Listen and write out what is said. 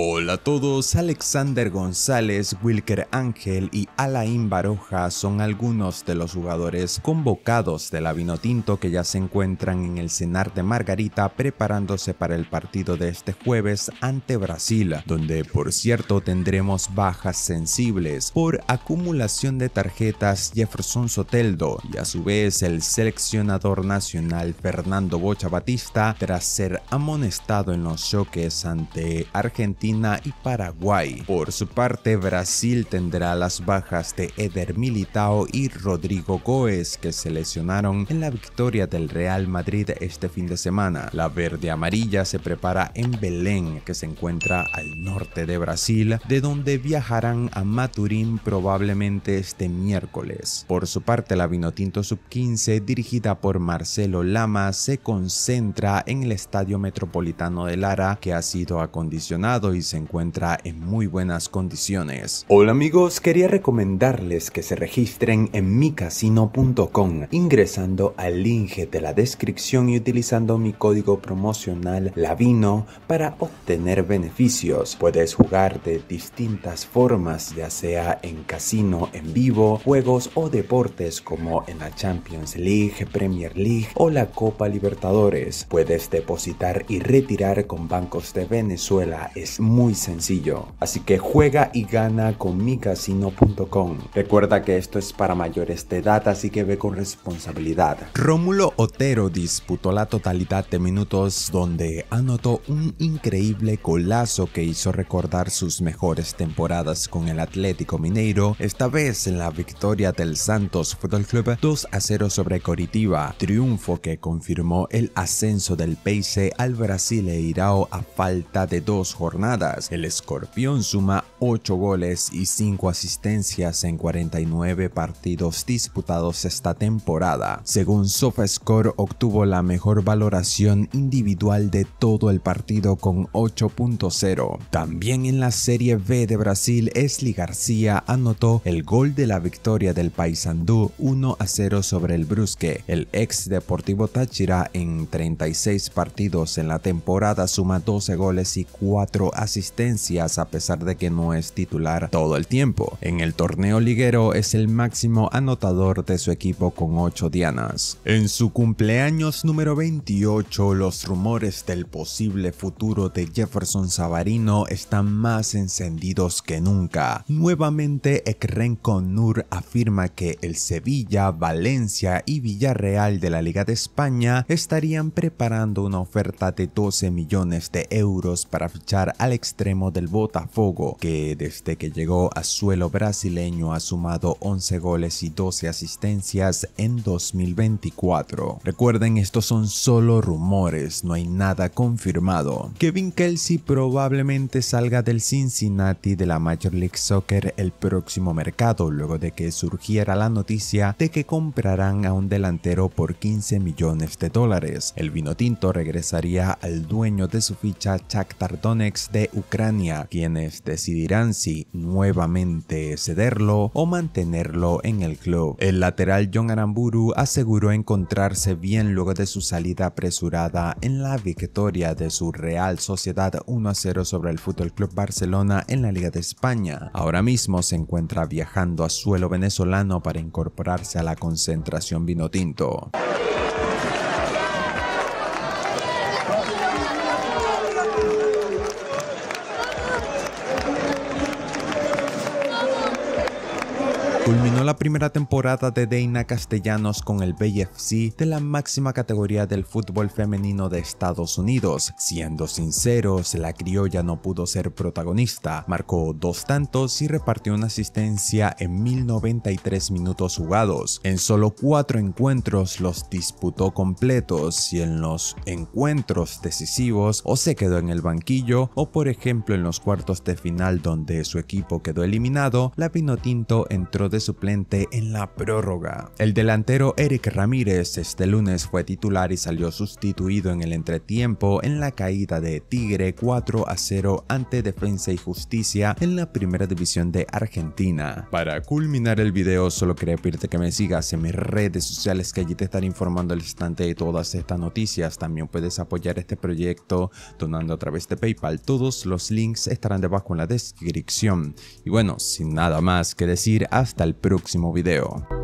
Hola a todos, Alexander González, Wilker Ángel y Alain Baroja son algunos de los jugadores convocados de la Vinotinto que ya se encuentran en el cenar de Margarita preparándose para el partido de este jueves ante Brasil, donde por cierto tendremos bajas sensibles por acumulación de tarjetas Jefferson Soteldo y a su vez el seleccionador nacional Fernando Bocha Batista tras ser amonestado en los choques ante Argentina y Paraguay. Por su parte, Brasil tendrá las bajas de Eder Militao y Rodrigo Goes, que se lesionaron en la victoria del Real Madrid este fin de semana. La verde amarilla se prepara en Belén, que se encuentra al norte de Brasil, de donde viajarán a Maturín probablemente este miércoles. Por su parte, la Vinotinto Sub-15, dirigida por Marcelo Lama, se concentra en el Estadio Metropolitano de Lara, que ha sido acondicionado se encuentra en muy buenas condiciones. Hola amigos, quería recomendarles que se registren en micasino.com ingresando al link de la descripción y utilizando mi código promocional Lavino para obtener beneficios. Puedes jugar de distintas formas, ya sea en casino, en vivo, juegos o deportes como en la Champions League, Premier League o la Copa Libertadores. Puedes depositar y retirar con bancos de Venezuela, muy sencillo, así que juega y gana con micasino.com. Recuerda que esto es para mayores de edad, así que ve con responsabilidad. Rómulo Otero disputó la totalidad de minutos donde anotó un increíble golazo que hizo recordar sus mejores temporadas con el Atlético Mineiro, esta vez en la victoria del Santos Fútbol Club 2 a 0 sobre Coritiba, triunfo que confirmó el ascenso del Peixe al Brasil e Irao a falta de dos jornadas el escorpión suma 8 goles y 5 asistencias en 49 partidos disputados esta temporada. Según SofaScore, obtuvo la mejor valoración individual de todo el partido con 8.0. También en la Serie B de Brasil, Esli García anotó el gol de la victoria del Paysandú 1 a 0 sobre el Brusque. El ex Deportivo Táchira en 36 partidos en la temporada suma 12 goles y 4 asistencias a pesar de que no es titular todo el tiempo. En el torneo liguero es el máximo anotador de su equipo con 8 dianas. En su cumpleaños número 28, los rumores del posible futuro de Jefferson Savarino están más encendidos que nunca. Nuevamente, Ekren Konur afirma que el Sevilla, Valencia y Villarreal de la Liga de España estarían preparando una oferta de 12 millones de euros para fichar al extremo del Botafogo, que desde que llegó a suelo brasileño ha sumado 11 goles y 12 asistencias en 2024. Recuerden, estos son solo rumores, no hay nada confirmado. Kevin Kelsey probablemente salga del Cincinnati de la Major League Soccer el próximo mercado, luego de que surgiera la noticia de que comprarán a un delantero por 15 millones de dólares. El vino tinto regresaría al dueño de su ficha, Chuck Tardonex, Ucrania, quienes decidirán si nuevamente cederlo o mantenerlo en el club. El lateral John Aramburu aseguró encontrarse bien luego de su salida apresurada en la victoria de su Real Sociedad 1-0 sobre el Fútbol Club Barcelona en la Liga de España. Ahora mismo se encuentra viajando a suelo venezolano para incorporarse a la concentración vinotinto. Culminó la primera temporada de Deina Castellanos con el BFC de la máxima categoría del fútbol femenino de Estados Unidos. Siendo sinceros, la criolla no pudo ser protagonista, marcó dos tantos y repartió una asistencia en 1093 minutos jugados. En solo cuatro encuentros los disputó completos y en los encuentros decisivos o se quedó en el banquillo o por ejemplo en los cuartos de final donde su equipo quedó eliminado, la Pinotinto entró de suplente en la prórroga. El delantero Eric Ramírez este lunes fue titular y salió sustituido en el entretiempo en la caída de Tigre 4 a 0 ante Defensa y Justicia en la primera división de Argentina. Para culminar el video solo quería pedirte que me sigas en mis redes sociales que allí te estaré informando al instante de todas estas noticias. También puedes apoyar este proyecto donando a través de PayPal. Todos los links estarán debajo en la descripción. Y bueno, sin nada más que decir, hasta el próximo video.